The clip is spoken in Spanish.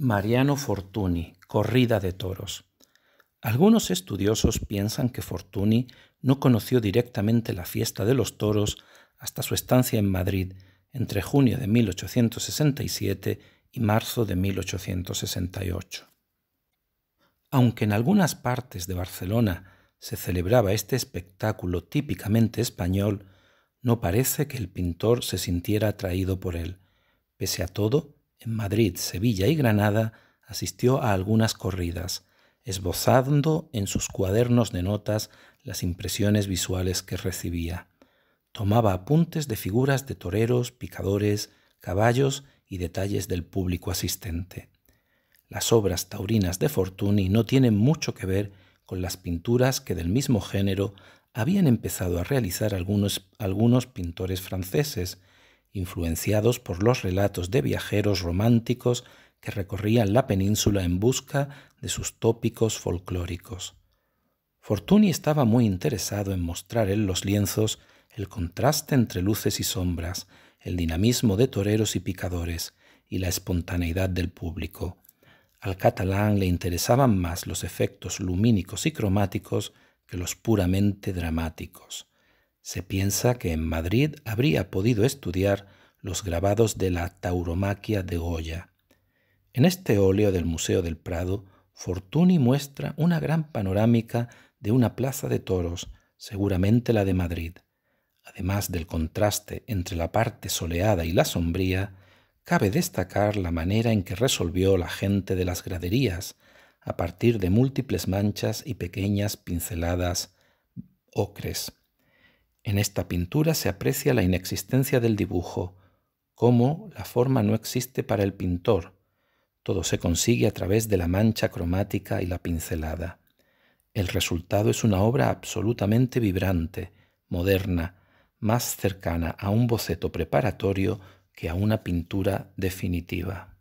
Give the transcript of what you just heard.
Mariano Fortuny, Corrida de Toros. Algunos estudiosos piensan que Fortuny no conoció directamente la fiesta de los toros hasta su estancia en Madrid entre junio de 1867 y marzo de 1868. Aunque en algunas partes de Barcelona se celebraba este espectáculo típicamente español, no parece que el pintor se sintiera atraído por él. Pese a todo, en Madrid, Sevilla y Granada, asistió a algunas corridas, esbozando en sus cuadernos de notas las impresiones visuales que recibía. Tomaba apuntes de figuras de toreros, picadores, caballos y detalles del público asistente. Las obras taurinas de Fortuny no tienen mucho que ver con las pinturas que del mismo género habían empezado a realizar algunos, algunos pintores franceses, influenciados por los relatos de viajeros románticos que recorrían la península en busca de sus tópicos folclóricos. Fortuny estaba muy interesado en mostrar en los lienzos el contraste entre luces y sombras, el dinamismo de toreros y picadores, y la espontaneidad del público. Al catalán le interesaban más los efectos lumínicos y cromáticos que los puramente dramáticos. Se piensa que en Madrid habría podido estudiar los grabados de la tauromaquia de Goya. En este óleo del Museo del Prado, Fortuny muestra una gran panorámica de una plaza de toros, seguramente la de Madrid. Además del contraste entre la parte soleada y la sombría, cabe destacar la manera en que resolvió la gente de las graderías, a partir de múltiples manchas y pequeñas pinceladas ocres. En esta pintura se aprecia la inexistencia del dibujo, cómo la forma no existe para el pintor, todo se consigue a través de la mancha cromática y la pincelada. El resultado es una obra absolutamente vibrante, moderna, más cercana a un boceto preparatorio que a una pintura definitiva.